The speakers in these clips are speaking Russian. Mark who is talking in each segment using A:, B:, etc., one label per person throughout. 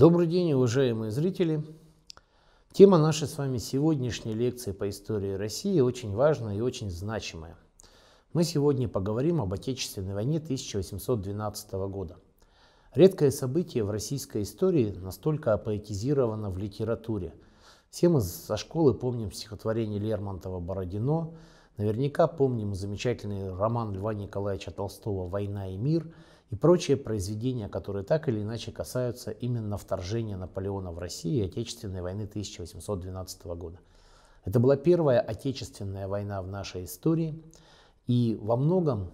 A: Добрый день, уважаемые зрители! Тема нашей с вами сегодняшней лекции по истории России очень важная и очень значимая. Мы сегодня поговорим об Отечественной войне 1812 года. Редкое событие в российской истории настолько апоэтизировано в литературе. Все мы со школы помним стихотворение Лермонтова «Бородино», Наверняка помним замечательный роман Льва Николаевича Толстого «Война и мир» и прочие произведения, которые так или иначе касаются именно вторжения Наполеона в Россию и Отечественной войны 1812 года. Это была первая Отечественная война в нашей истории, и во многом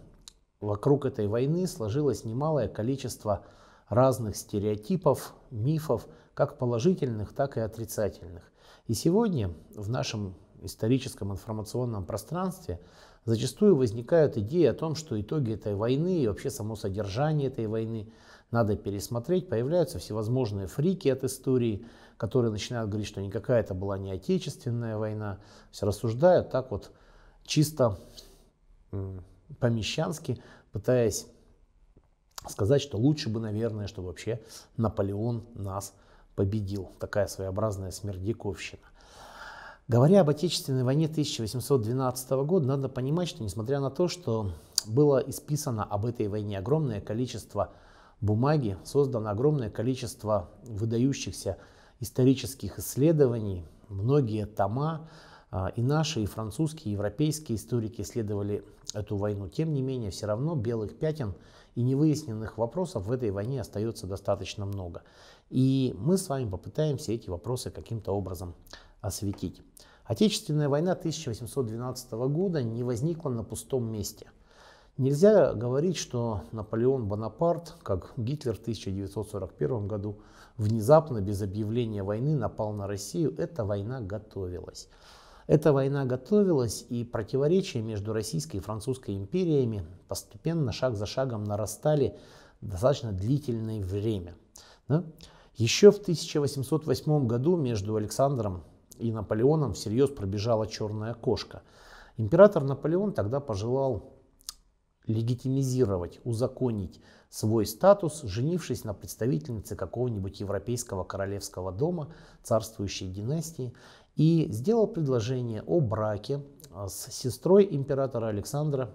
A: вокруг этой войны сложилось немалое количество разных стереотипов, мифов, как положительных, так и отрицательных. И сегодня в нашем историческом информационном пространстве зачастую возникают идеи о том, что итоги этой войны и вообще само содержание этой войны надо пересмотреть. Появляются всевозможные фрики от истории, которые начинают говорить, что никакая это была не отечественная война. Все рассуждают так вот чисто помещански, пытаясь сказать, что лучше бы, наверное, что вообще Наполеон нас победил. Такая своеобразная смердяковщина. Говоря об Отечественной войне 1812 года, надо понимать, что несмотря на то, что было исписано об этой войне огромное количество бумаги, создано огромное количество выдающихся исторических исследований, многие тома, а, и наши, и французские, и европейские историки исследовали эту войну. Тем не менее, все равно белых пятен и невыясненных вопросов в этой войне остается достаточно много. И мы с вами попытаемся эти вопросы каким-то образом осветить. Отечественная война 1812 года не возникла на пустом месте. Нельзя говорить, что Наполеон Бонапарт, как Гитлер в 1941 году, внезапно без объявления войны напал на Россию. Эта война готовилась. Эта война готовилась, и противоречия между Российской и Французской империями постепенно, шаг за шагом нарастали достаточно длительное время. Да? Еще в 1808 году между Александром и Наполеоном всерьез пробежала черная кошка. Император Наполеон тогда пожелал легитимизировать, узаконить свой статус, женившись на представительнице какого-нибудь европейского королевского дома, царствующей династии, и сделал предложение о браке а, с сестрой императора Александра,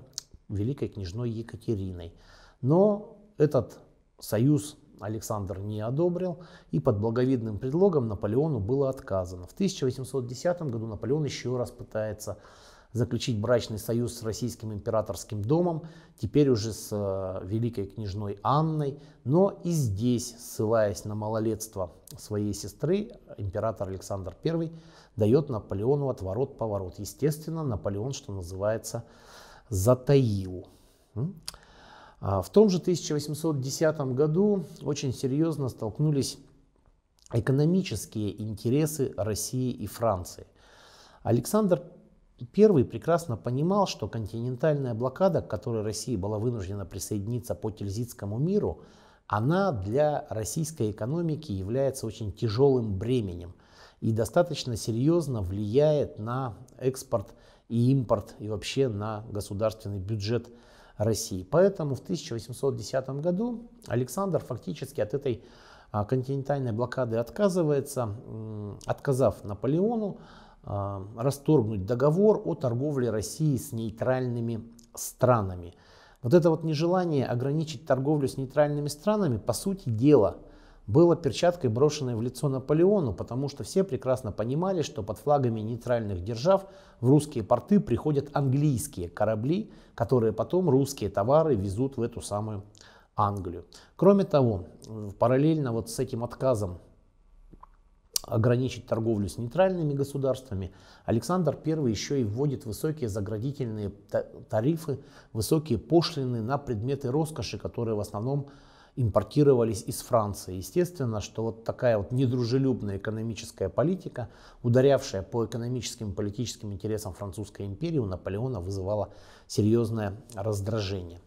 A: великой княжной Екатериной. Но этот союз Александр не одобрил, и под благовидным предлогом Наполеону было отказано. В 1810 году Наполеон еще раз пытается заключить брачный союз с российским императорским домом, теперь уже с э, великой княжной Анной, но и здесь, ссылаясь на малолетство своей сестры, император Александр I дает Наполеону отворот-поворот. Естественно, Наполеон, что называется, затаил. А, в том же 1810 году очень серьезно столкнулись экономические интересы России и Франции. Александр I прекрасно понимал, что континентальная блокада, к которой Россия была вынуждена присоединиться по Тильзитскому миру, она для российской экономики является очень тяжелым бременем и достаточно серьезно влияет на экспорт и импорт и вообще на государственный бюджет России. Поэтому в 1810 году Александр фактически от этой а, континентальной блокады отказывается, отказав Наполеону а, расторгнуть договор о торговле России с нейтральными странами. Вот это вот нежелание ограничить торговлю с нейтральными странами, по сути дела – было перчаткой, брошенной в лицо Наполеону, потому что все прекрасно понимали, что под флагами нейтральных держав в русские порты приходят английские корабли, которые потом русские товары везут в эту самую Англию. Кроме того, параллельно вот с этим отказом ограничить торговлю с нейтральными государствами, Александр I еще и вводит высокие заградительные тарифы, высокие пошлины на предметы роскоши, которые в основном импортировались из Франции. Естественно, что вот такая вот недружелюбная экономическая политика, ударявшая по экономическим и политическим интересам французской империи у Наполеона вызывала серьезное раздражение.